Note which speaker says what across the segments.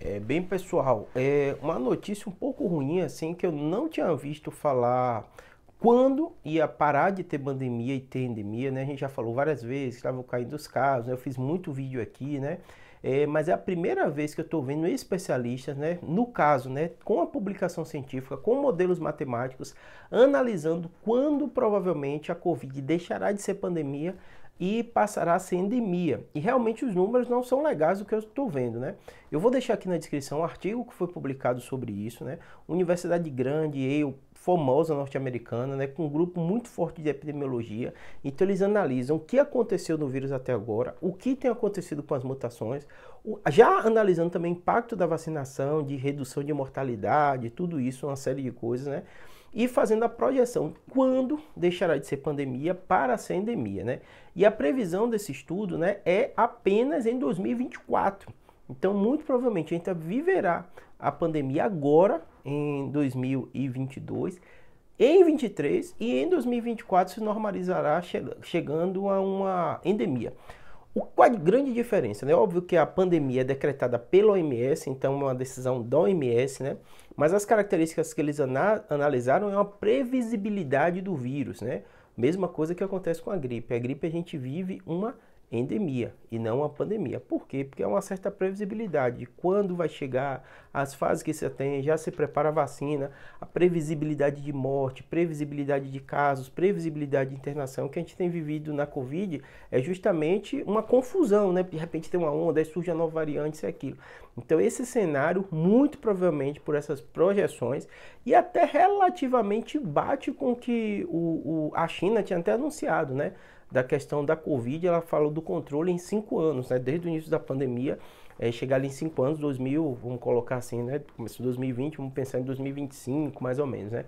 Speaker 1: É, bem, pessoal, é uma notícia um pouco ruim, assim, que eu não tinha visto falar quando ia parar de ter pandemia e ter endemia, né? A gente já falou várias vezes que estavam caindo os casos, né? eu fiz muito vídeo aqui, né? É, mas é a primeira vez que eu estou vendo especialistas, né, no caso, né, com a publicação científica, com modelos matemáticos, analisando quando provavelmente a Covid deixará de ser pandemia e passará a ser endemia. E realmente os números não são legais do que eu estou vendo, né? Eu vou deixar aqui na descrição um artigo que foi publicado sobre isso, né? Universidade Grande, eu, famosa norte-americana, né, com um grupo muito forte de epidemiologia. Então eles analisam o que aconteceu no vírus até agora, o que tem acontecido com as mutações, já analisando também o impacto da vacinação, de redução de mortalidade, tudo isso, uma série de coisas, né? E fazendo a projeção quando deixará de ser pandemia para ser endemia, né? E a previsão desse estudo, né, é apenas em 2024. Então, muito provavelmente, a gente viverá a pandemia agora, em 2022, em 2023 e em 2024 se normalizará, chegando a uma endemia. O, qual a grande diferença? né? óbvio que a pandemia é decretada pela OMS, então é uma decisão da OMS, né? mas as características que eles analisaram é uma previsibilidade do vírus. Né? Mesma coisa que acontece com a gripe. A gripe a gente vive uma endemia e não a pandemia. Por quê? Porque há uma certa previsibilidade de quando vai chegar, as fases que você tem, já se prepara a vacina, a previsibilidade de morte, previsibilidade de casos, previsibilidade de internação que a gente tem vivido na Covid é justamente uma confusão, né? De repente tem uma onda, aí surge a nova variante, isso e aquilo. Então esse cenário, muito provavelmente por essas projeções, e até relativamente bate com o que o, o, a China tinha até anunciado, né? da questão da Covid, ela falou do controle em cinco anos, né? Desde o início da pandemia, é, chegar ali em cinco anos, 2000, vamos colocar assim, né? Começou 2020, vamos pensar em 2025, mais ou menos, né?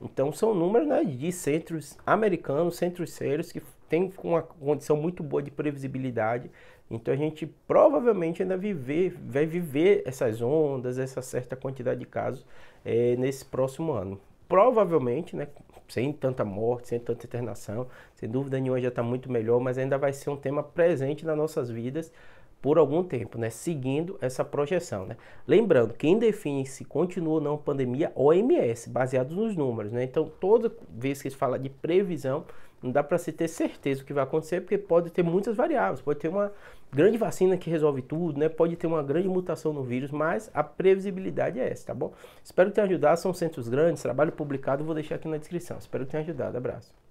Speaker 1: Então, são números né, de centros americanos, centros sérios, que têm uma condição muito boa de previsibilidade. Então, a gente provavelmente ainda viver, vai viver essas ondas, essa certa quantidade de casos é, nesse próximo ano provavelmente, né, sem tanta morte, sem tanta internação, sem dúvida nenhuma já está muito melhor, mas ainda vai ser um tema presente nas nossas vidas por algum tempo, né? Seguindo essa projeção, né? Lembrando, quem define se continua ou não pandemia OMS, baseados nos números, né? Então, toda vez que se fala de previsão, não dá para se ter certeza o que vai acontecer, porque pode ter muitas variáveis, pode ter uma grande vacina que resolve tudo, né? Pode ter uma grande mutação no vírus, mas a previsibilidade é essa, tá bom? Espero ter ajudado, são centros grandes, trabalho publicado, vou deixar aqui na descrição. Espero ter ajudado, abraço.